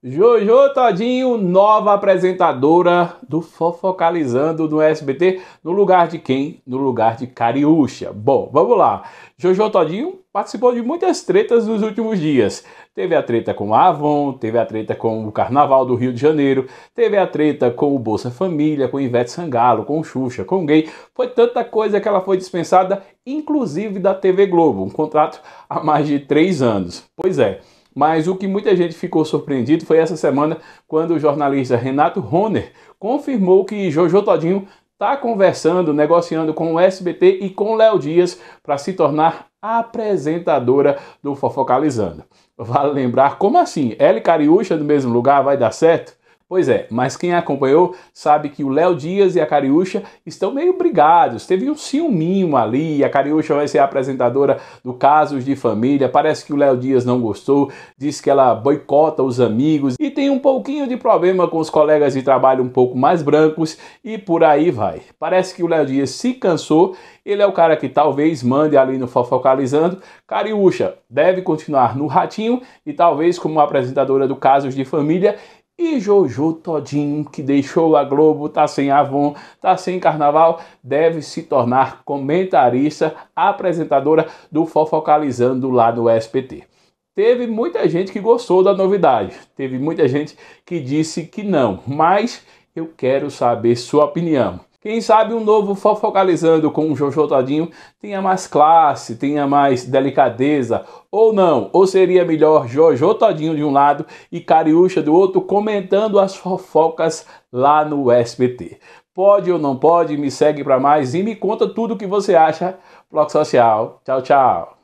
Jojo Todinho, nova apresentadora do Fofocalizando do SBT, no lugar de quem? No lugar de Cariúcha. Bom, vamos lá. Jojo Todinho participou de muitas tretas nos últimos dias. Teve a treta com a Avon, teve a treta com o Carnaval do Rio de Janeiro, teve a treta com o Bolsa Família, com Ivete Sangalo, com Xuxa, com gay. Foi tanta coisa que ela foi dispensada, inclusive da TV Globo, um contrato há mais de três anos. Pois é. Mas o que muita gente ficou surpreendido foi essa semana quando o jornalista Renato Roner confirmou que Jojo Todinho está conversando, negociando com o SBT e com Léo Dias para se tornar apresentadora do Fofocalizando. Vale lembrar, como assim? Ellie Cariúcha no mesmo lugar vai dar certo? Pois é, mas quem acompanhou sabe que o Léo Dias e a Cariúcha estão meio brigados. Teve um ciúminho ali, a Cariúcha vai ser apresentadora do Casos de Família. Parece que o Léo Dias não gostou, diz que ela boicota os amigos e tem um pouquinho de problema com os colegas de trabalho um pouco mais brancos e por aí vai. Parece que o Léo Dias se cansou, ele é o cara que talvez mande ali no Fofocalizando. Cariúcha deve continuar no Ratinho e talvez como apresentadora do Casos de Família e Jojo Todinho, que deixou a Globo, tá sem Avon, tá sem carnaval, deve se tornar comentarista, apresentadora do Fofocalizando lá no SPT. Teve muita gente que gostou da novidade, teve muita gente que disse que não, mas eu quero saber sua opinião. Quem sabe um novo Fofocalizando com o Jojo Todinho tenha mais classe, tenha mais delicadeza, ou não? Ou seria melhor Jojo Todinho de um lado e Cariúcha do outro comentando as fofocas lá no SBT? Pode ou não pode? Me segue para mais e me conta tudo o que você acha. Bloco Social. Tchau, tchau.